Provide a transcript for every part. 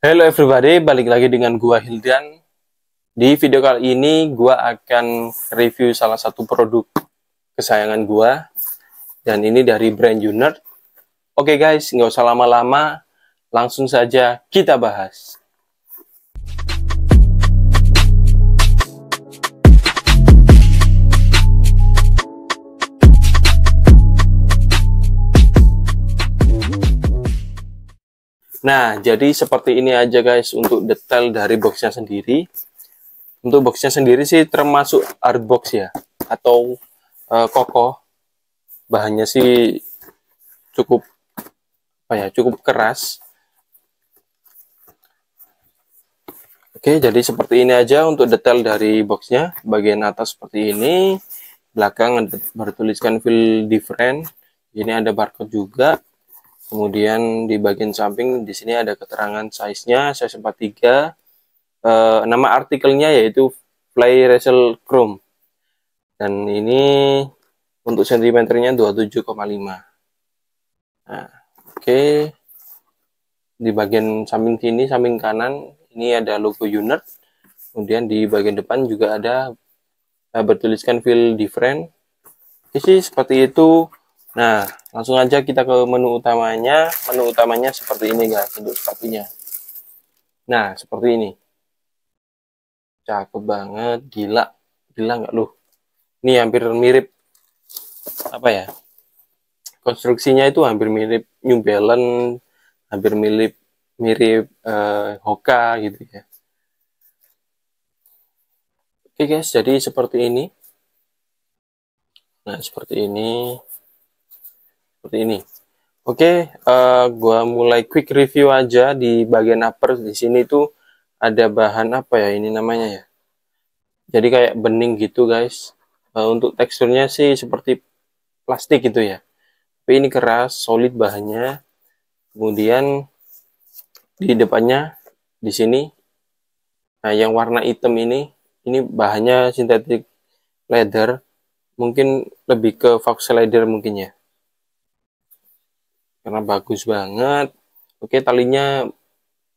Hello everybody, balik lagi dengan gua Hildan. Di video kali ini gua akan review salah satu produk kesayangan gua dan ini dari brand Unert. Oke okay guys, nggak usah lama-lama, langsung saja kita bahas. Nah, jadi seperti ini aja guys untuk detail dari boxnya sendiri. Untuk boxnya sendiri sih termasuk art box ya, atau e, kokoh. Bahannya sih cukup apa ya, cukup keras. Oke, jadi seperti ini aja untuk detail dari boxnya. Bagian atas seperti ini, belakang bertuliskan feel different. Ini ada barcode juga Kemudian di bagian samping di sini ada keterangan size-nya, size 43. E, eh, nama artikelnya yaitu Fly Resel Chrome. Dan ini untuk sentimeternya 27,5. Nah, oke. Okay. Di bagian samping sini, samping kanan, ini ada logo unit. Kemudian di bagian depan juga ada eh, bertuliskan feel different. Oke sih, seperti itu. Nah, langsung aja kita ke menu utamanya menu utamanya seperti ini guys untuk sepatunya nah seperti ini cakep banget gila gila nggak lu ini hampir mirip apa ya konstruksinya itu hampir mirip New Balance hampir mirip mirip uh, Hoka gitu ya oke guys jadi seperti ini nah seperti ini seperti ini. Oke, okay, uh, eh, gua mulai quick review aja di bagian upper di sini tuh ada bahan apa ya ini namanya ya. Jadi kayak bening gitu guys. Uh, untuk teksturnya sih seperti plastik gitu ya. Tapi ini keras, solid bahannya. Kemudian di depannya di sini nah yang warna hitam ini ini bahannya sintetik leather mungkin lebih ke fox leather mungkin ya karena bagus banget oke talinya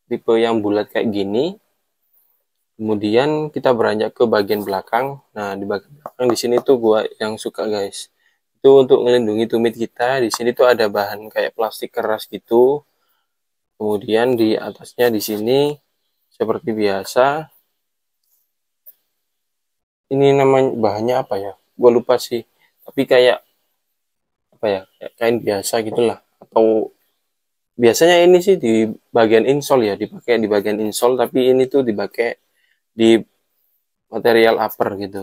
tipe yang bulat kayak gini kemudian kita beranjak ke bagian belakang nah di bagian belakang di sini tuh gua yang suka guys itu untuk melindungi tumit kita di sini tuh ada bahan kayak plastik keras gitu kemudian di atasnya di sini seperti biasa ini namanya bahannya apa ya gue lupa sih tapi kayak apa ya kayak kain biasa gitulah atau biasanya ini sih di bagian insol ya dipakai di bagian insol tapi ini tuh dipakai di material upper gitu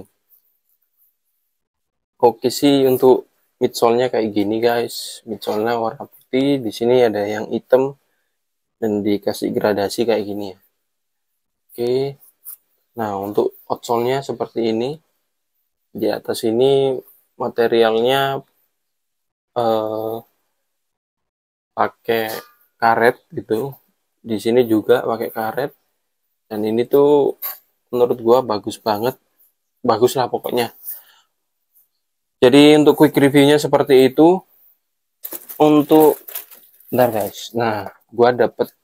oke sih untuk midsole-nya kayak gini guys midsole-nya warna putih di sini ada yang hitam dan dikasih gradasi kayak gini ya oke nah untuk outsole-nya seperti ini di atas ini materialnya eh, pakai karet gitu di sini juga pakai karet dan ini tuh menurut gua bagus banget bagus lah pokoknya jadi untuk quick reviewnya seperti itu untuk bentar guys nah gua dapet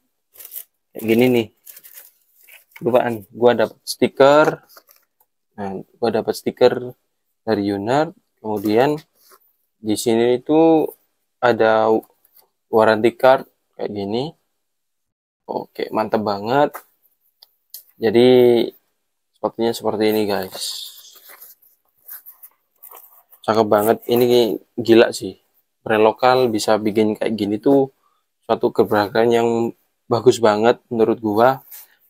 kayak gini nih lupaan gua dapet stiker nah gua dapet stiker dari Yunar kemudian di sini itu ada warranty card kayak gini oke mantap banget jadi sepertinya seperti ini guys cakep banget ini gila sih brand lokal bisa bikin kayak gini tuh suatu keberagaman yang bagus banget menurut gua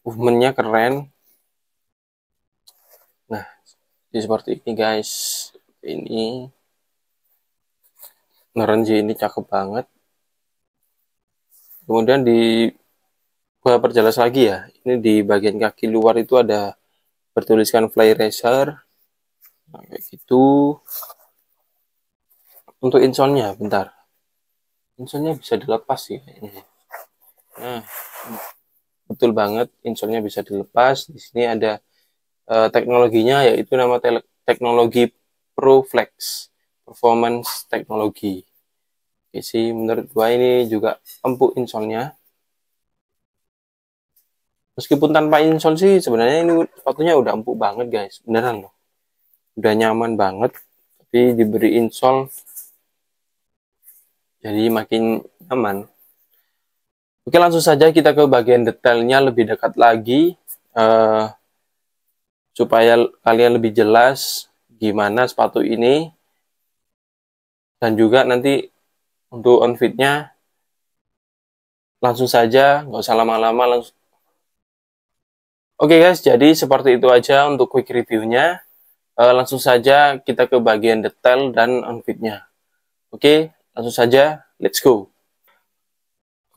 movementnya keren nah jadi seperti ini guys ini Naranji ini cakep banget Kemudian di gua perjelas lagi ya. Ini di bagian kaki luar itu ada bertuliskan fly racer. Nah, kayak gitu. Untuk insonnya bentar. Insonnya bisa dilepas sih Nah, betul banget insonnya bisa dilepas. Di sini ada uh, teknologinya yaitu nama teknologi ProFlex Performance Technology isi iya menurut gua ini juga empuk insolnya meskipun tanpa insol sih sebenarnya ini sepatunya udah empuk banget guys beneran loh udah nyaman banget tapi diberi insol jadi makin aman Oke langsung saja kita ke bagian detailnya lebih dekat lagi uh, supaya kalian lebih jelas gimana sepatu ini dan juga nanti untuk on fitnya langsung saja nggak usah lama-lama langsung oke okay guys jadi seperti itu aja untuk quick reviewnya e, langsung saja kita ke bagian detail dan on fitnya oke okay, langsung saja let's go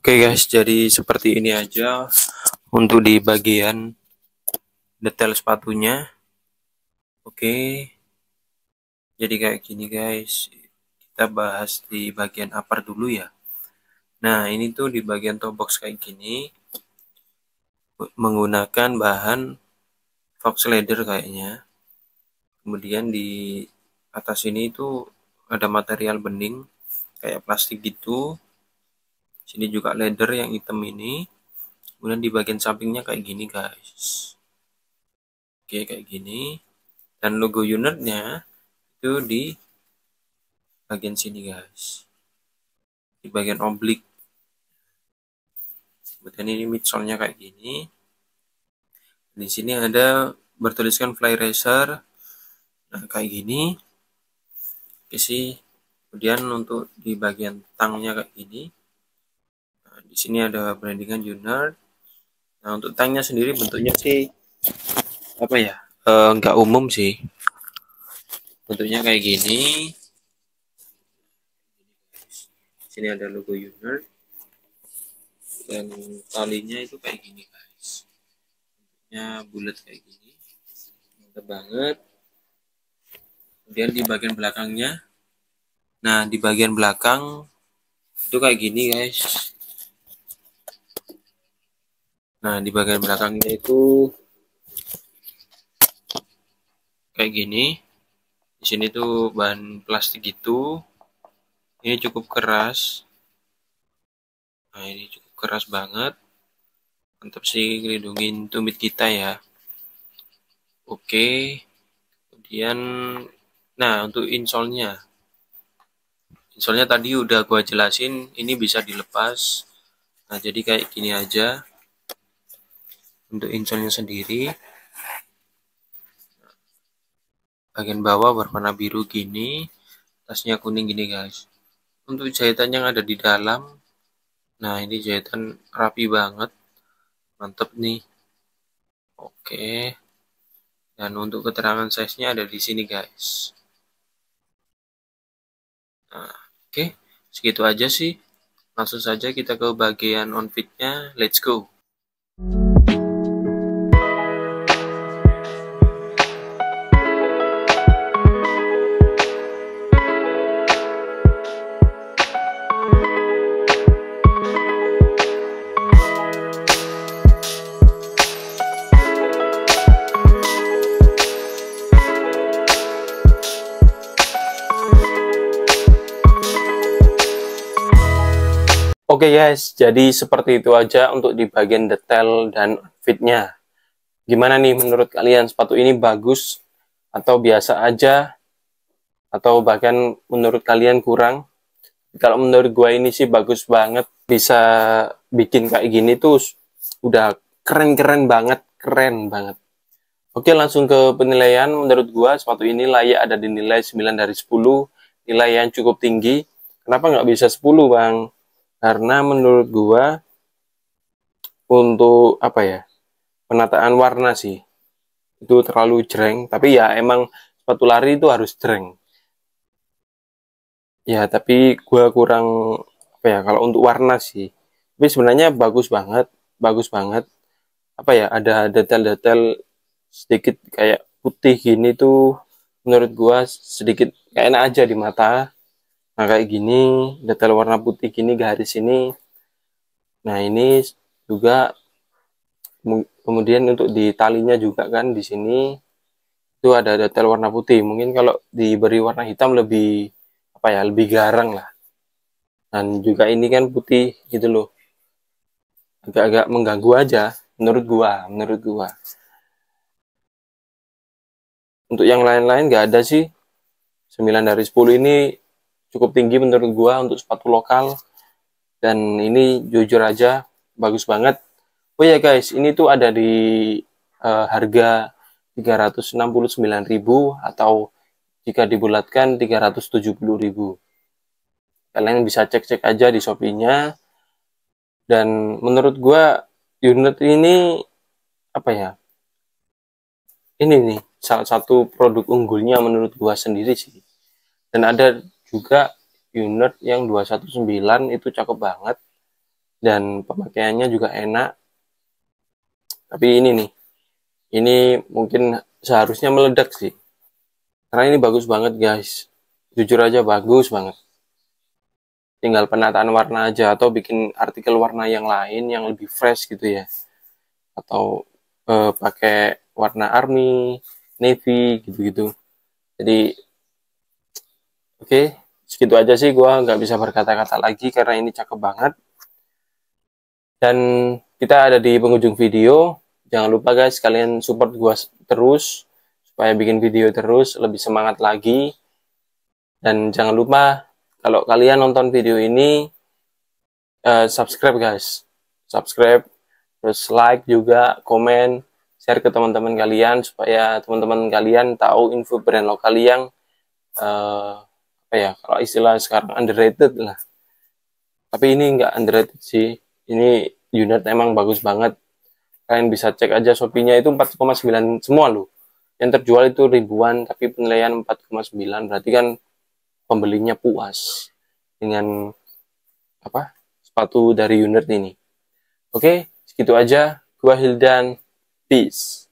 oke okay guys jadi seperti ini aja untuk di bagian detail sepatunya oke okay. jadi kayak gini guys kita bahas di bagian upper dulu ya. Nah, ini tuh di bagian top box kayak gini menggunakan bahan fox leather kayaknya. Kemudian di atas ini itu ada material bening kayak plastik gitu. Sini juga leather yang hitam ini. Kemudian di bagian sampingnya kayak gini, guys. Oke, kayak gini. Dan logo unitnya itu di bagian sini guys di bagian oblik kemudian ini midsole-nya kayak gini di sini ada bertuliskan fly racer nah kayak gini isi kemudian untuk di bagian tangnya kayak gini nah, di sini ada brandingan junior nah untuk tangnya sendiri bentuknya sih apa ya enggak eh, umum sih bentuknya kayak gini sini ada logo user dan talinya itu kayak gini guys bentuknya bulat kayak gini mantap banget kemudian di bagian belakangnya nah di bagian belakang itu kayak gini guys nah di bagian belakangnya itu kayak gini di sini tuh bahan plastik gitu ini cukup keras. Nah, ini cukup keras banget. Mantap sih lindungin tumit kita ya. Oke. Kemudian nah untuk insolnya. Insolnya tadi udah gua jelasin, ini bisa dilepas. Nah, jadi kayak gini aja. Untuk insolnya sendiri bagian bawah berwarna biru gini, tasnya kuning gini guys untuk jahitan yang ada di dalam nah ini jahitan rapi banget mantep nih oke dan untuk keterangan size nya ada di sini guys nah, oke segitu aja sih langsung saja kita ke bagian on fit nya let's go Thank you Oke okay guys, jadi seperti itu aja untuk di bagian detail dan fitnya. Gimana nih menurut kalian sepatu ini bagus atau biasa aja atau bahkan menurut kalian kurang? Kalau menurut gue ini sih bagus banget, bisa bikin kayak gini tuh udah keren-keren banget, keren banget. Oke langsung ke penilaian, menurut gue sepatu ini layak ada dinilai 9 dari 10, nilai yang cukup tinggi. Kenapa nggak bisa 10 bang? karena menurut gua untuk apa ya penataan warna sih itu terlalu jreng tapi ya emang sepatu lari itu harus jreng ya tapi gua kurang apa ya kalau untuk warna sih tapi sebenarnya bagus banget bagus banget apa ya ada detail-detail sedikit kayak putih gini tuh menurut gua sedikit kayak enak aja di mata nah kayak gini detail warna putih gini garis ini nah ini juga kemudian untuk di talinya juga kan di sini itu ada detail warna putih mungkin kalau diberi warna hitam lebih apa ya lebih garang lah dan juga ini kan putih gitu loh agak-agak mengganggu aja menurut gua menurut gua untuk yang lain-lain nggak -lain ada sih 9 dari 10 ini cukup tinggi menurut gua untuk sepatu lokal dan ini jujur aja bagus banget oh ya guys ini tuh ada di uh, harga 369.000 atau jika dibulatkan 370.000 kalian bisa cek-cek aja di Shopee-nya dan menurut gua unit ini apa ya ini nih salah satu produk unggulnya menurut gua sendiri sih dan ada juga unit yang 219 itu cakep banget dan pemakaiannya juga enak tapi ini nih ini mungkin seharusnya meledak sih karena ini bagus banget guys jujur aja bagus banget tinggal penataan warna aja atau bikin artikel warna yang lain yang lebih fresh gitu ya atau eh, pakai warna army navy gitu-gitu jadi oke okay, segitu aja sih gue nggak bisa berkata-kata lagi karena ini cakep banget dan kita ada di penghujung video jangan lupa guys kalian support gue terus supaya bikin video terus lebih semangat lagi dan jangan lupa kalau kalian nonton video ini uh, subscribe guys subscribe terus like juga komen share ke teman-teman kalian supaya teman-teman kalian tahu info brand lokal yang uh, apa ya kalau istilah sekarang underrated lah tapi ini nggak underrated sih ini unit emang bagus banget kalian bisa cek aja Shopee-nya itu 4,9 semua loh yang terjual itu ribuan tapi penilaian 4,9 berarti kan pembelinya puas dengan apa sepatu dari unit ini oke segitu aja gua Hildan peace